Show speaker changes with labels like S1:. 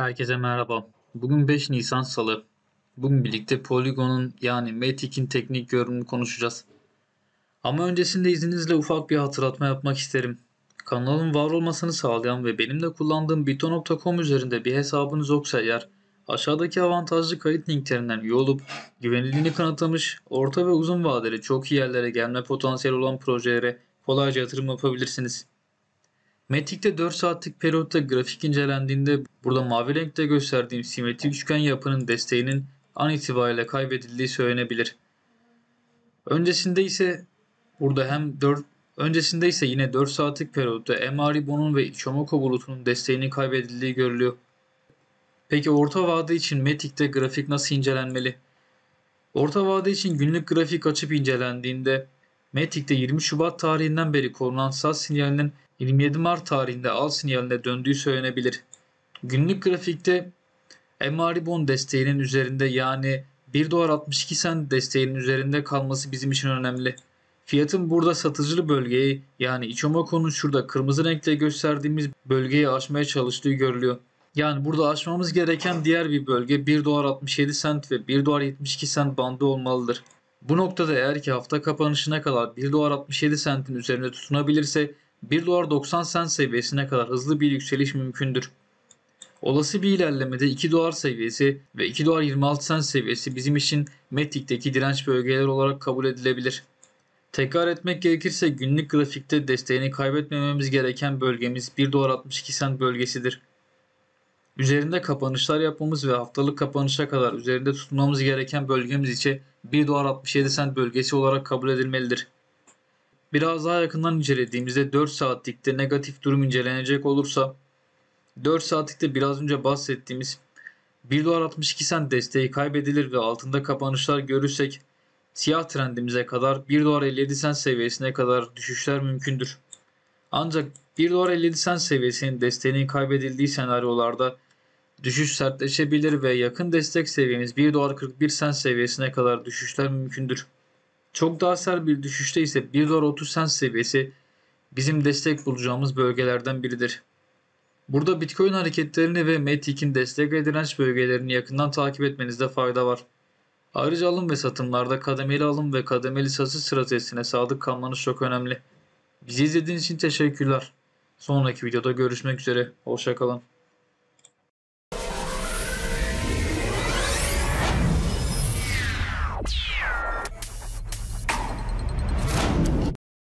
S1: Herkese merhaba. Bugün 5 Nisan Salı. Bugün birlikte Polygon'un yani Matic'in teknik görünümünü konuşacağız. Ama öncesinde izninizle ufak bir hatırlatma yapmak isterim. Kanalın var olmasını sağlayan ve benim de kullandığım bito.com üzerinde bir hesabınız yoksa eğer aşağıdaki avantajlı kayıt linklerinden üye olup güvenildiğini kanıtlamış, orta ve uzun vadeli çok iyi yerlere gelme potansiyeli olan projelere kolayca yatırım yapabilirsiniz. Metrik'te 4 saatlik periyotta grafik incelendiğinde burada mavi renkte gösterdiğim simetrik üçgen yapının desteğinin an itibariyle kaybedildiği söylenebilir. Öncesinde ise burada hem 4 öncesinde ise yine 4 saatlik periyotta MR ve Ichimoku bulutunun desteğinin kaybedildiği görülüyor. Peki orta vade için Metik'te grafik nasıl incelenmeli? Orta vade için günlük grafik açıp incelendiğinde Metik'te 20 Şubat tarihinden beri korunan saz sinyalinin 27 Mart tarihinde al sinyaline döndüğü söylenebilir. Günlük grafikte MR Bond desteğinin üzerinde yani 1 dolar 62 sent desteğinin üzerinde kalması bizim için önemli. Fiyatın burada satıcılı bölgeyi yani Ichimoku'nun şurada kırmızı renkle gösterdiğimiz bölgeyi aşmaya çalıştığı görülüyor. Yani burada aşmamız gereken diğer bir bölge 1 dolar 67 sent ve 1 dolar 72 sent bandı olmalıdır. Bu noktada eğer ki hafta kapanışına kadar 1 dolar 67 sentin üzerinde tutunabilirse 1 dolar 90 sen seviyesine kadar hızlı bir yükseliş mümkündür. Olası bir ilerlemede 2 dolar seviyesi ve 2 dolar 26 sen seviyesi bizim için Metik'teki direnç bölgeleri olarak kabul edilebilir. Tekrar etmek gerekirse günlük grafikte desteğini kaybetmememiz gereken bölgemiz 1 dolar 62 sen bölgesidir. Üzerinde kapanışlar yapmamız ve haftalık kapanışa kadar üzerinde tutmamız gereken bölgemiz ise 1 dolar 67 sen bölgesi olarak kabul edilmelidir. Biraz daha yakından incelediğimizde 4 saatlikte negatif durum incelenecek olursa 4 saatlikte biraz önce bahsettiğimiz 1 dolar 62 sent desteği kaybedilir ve altında kapanışlar görürsek siyah trendimize kadar 1 dolar 57 sent seviyesine kadar düşüşler mümkündür. Ancak 1 dolar 57 sent seviyesinin desteğinin kaybedildiği senaryolarda düşüş sertleşebilir ve yakın destek seviyemiz 1 dolar 41 sent seviyesine kadar düşüşler mümkündür. Çok daha sert bir düşüşte ise 1 dolar 30 sent seviyesi bizim destek bulacağımız bölgelerden biridir. Burada Bitcoin hareketlerini ve MATIC'in destek ve direnç bölgelerini yakından takip etmenizde fayda var. Ayrıca alım ve satımlarda kademeli alım ve kademeli satış stratejisine sadık kalmanız çok önemli. Bizi izlediğiniz için teşekkürler. Sonraki videoda görüşmek üzere. Hoşçakalın.